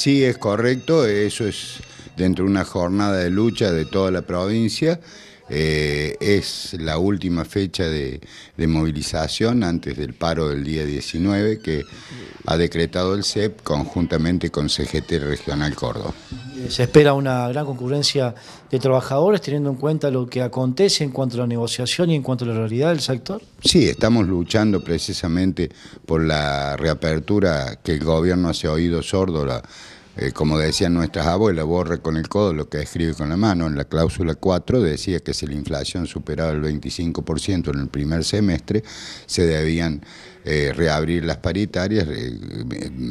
Sí, es correcto, eso es dentro de una jornada de lucha de toda la provincia. Eh, es la última fecha de, movilización antes del paro del día 19 que ha decretado el CEP conjuntamente con CGT Regional Córdoba. Eh, se espera una gran concurrencia de trabajadores teniendo en cuenta lo que acontece en cuanto a la negociación y en cuanto a la realidad del sector? Sí, estamos luchando precisamente por la reapertura que el gobierno hace oído sordo, eh, como decían nuestras abuelas, borre con el codo lo que escribe con la mano. En la cláusula 4 decía que si la inflación superaba el 25% en el primer semestre, se debían eh, reabrir las paritarias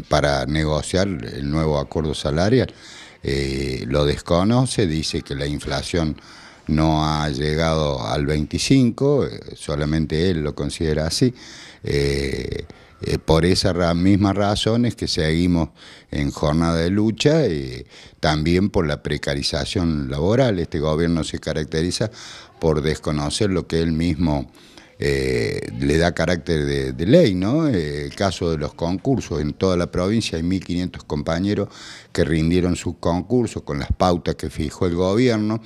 para negociar el nuevo acuerdo salarial. Eh, lo desconoce, dice que la inflación no ha llegado al 25, eh, solamente él lo considera así. Eh, por esas mismas razones que seguimos en jornada de lucha, y también por la precarización laboral. Este gobierno se caracteriza por desconocer lo que él mismo eh, le da carácter de, ley, ¿no? Eh, el caso de los concursos en toda la provincia hay 1.500 compañeros que rindieron sus concursos con las pautas que fijó el gobierno,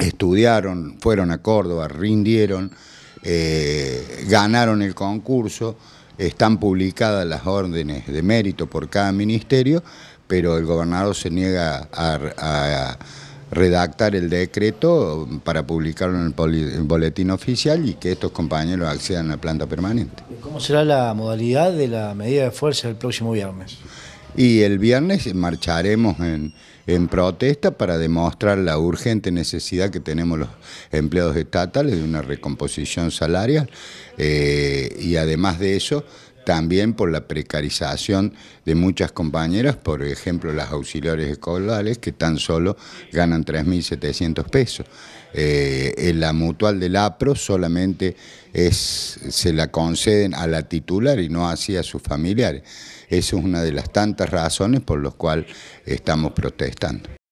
estudiaron, fueron a Córdoba, rindieron, eh, ganaron el concurso, están publicadas las órdenes de mérito por cada ministerio, pero el gobernador se niega a redactar el decreto para publicarlo en el boletín oficial y que estos compañeros accedan a la planta permanente. ¿Cómo será la modalidad de la medida de fuerza el próximo viernes? Y el viernes marcharemos en, protesta para demostrar la urgente necesidad que tenemos los empleados estatales de una recomposición salarial eh, y además de eso también por la precarización de muchas compañeras, por ejemplo las auxiliares escolares que tan solo ganan 3.700 pesos. Eh, la mutual del APRO solamente se la conceden a la titular y no así a sus familiares. Esa es una de las tantas razones por las cuales estamos protestando.